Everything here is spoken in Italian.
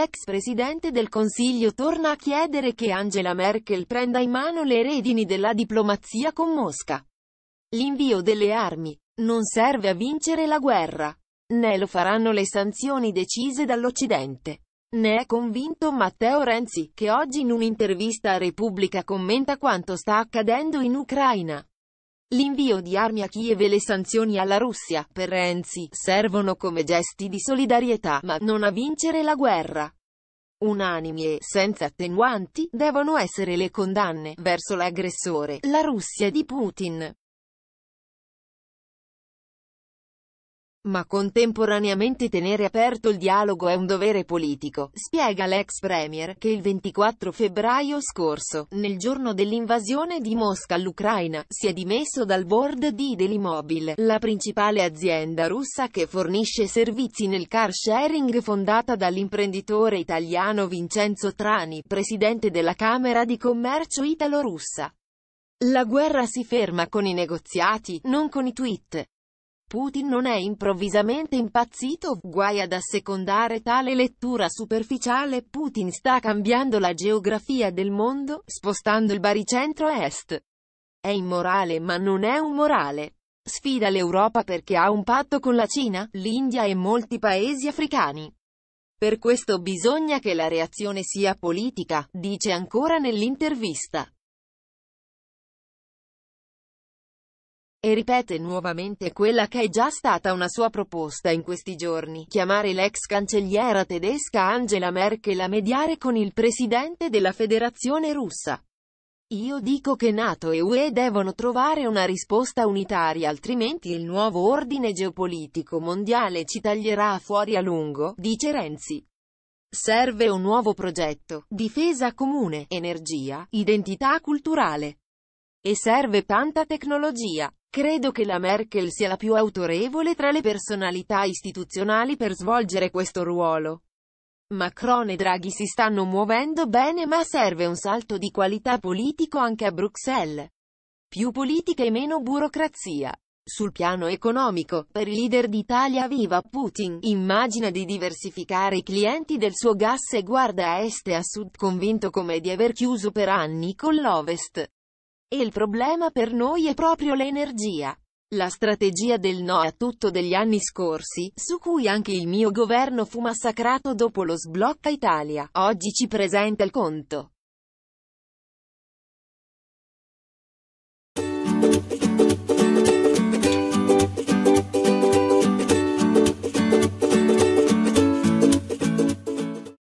l'ex presidente del Consiglio torna a chiedere che Angela Merkel prenda in mano le redini della diplomazia con Mosca. L'invio delle armi non serve a vincere la guerra, né lo faranno le sanzioni decise dall'Occidente. Ne è convinto Matteo Renzi, che oggi in un'intervista a Repubblica commenta quanto sta accadendo in Ucraina. L'invio di armi a Kiev e le sanzioni alla Russia, per Renzi, servono come gesti di solidarietà, ma non a vincere la guerra. Unanimi e senza attenuanti devono essere le condanne verso l'aggressore, la Russia di Putin. ma contemporaneamente tenere aperto il dialogo è un dovere politico, spiega l'ex premier, che il 24 febbraio scorso, nel giorno dell'invasione di Mosca all'Ucraina, si è dimesso dal board di Delimobil, la principale azienda russa che fornisce servizi nel car sharing fondata dall'imprenditore italiano Vincenzo Trani, presidente della Camera di Commercio italo-russa. La guerra si ferma con i negoziati, non con i tweet. Putin non è improvvisamente impazzito, guai ad assecondare tale lettura superficiale Putin sta cambiando la geografia del mondo, spostando il baricentro a est. È immorale ma non è un morale. Sfida l'Europa perché ha un patto con la Cina, l'India e molti paesi africani. Per questo bisogna che la reazione sia politica, dice ancora nell'intervista. e ripete nuovamente quella che è già stata una sua proposta in questi giorni, chiamare l'ex cancelliera tedesca Angela Merkel a mediare con il presidente della federazione russa. Io dico che Nato e UE devono trovare una risposta unitaria altrimenti il nuovo ordine geopolitico mondiale ci taglierà fuori a lungo, dice Renzi. Serve un nuovo progetto, difesa comune, energia, identità culturale. E serve tanta tecnologia. Credo che la Merkel sia la più autorevole tra le personalità istituzionali per svolgere questo ruolo. Macron e Draghi si stanno muovendo bene ma serve un salto di qualità politico anche a Bruxelles. Più politica e meno burocrazia. Sul piano economico, per il leader d'Italia viva Putin, immagina di diversificare i clienti del suo gas e guarda a est e a sud convinto come di aver chiuso per anni con l'Ovest. E il problema per noi è proprio l'energia. La strategia del no a tutto degli anni scorsi, su cui anche il mio governo fu massacrato dopo lo sblocca Italia, oggi ci presenta il conto.